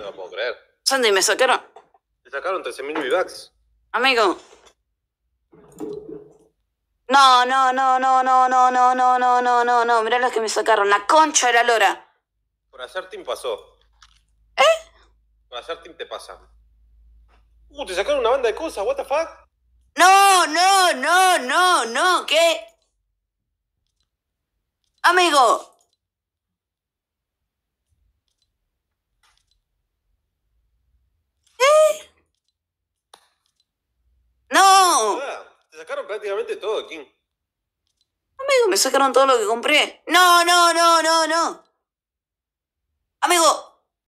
te lo puedo creer. Sandy, me sacaron. Te sacaron 13.000 V-Bucks. Amigo. No, no, no, no, no, no, no, no, no, no, no, no. Mirá los que me sacaron. La concha de la lora. Por hacer team pasó. ¿Eh? Por hacer team te pasa. Uh, te sacaron una banda de cosas, what the fuck? No, no, no, no, no, ¿qué? Amigo, sacaron prácticamente todo, aquí. Amigo, me sacaron todo lo que compré. No, no, no, no, no.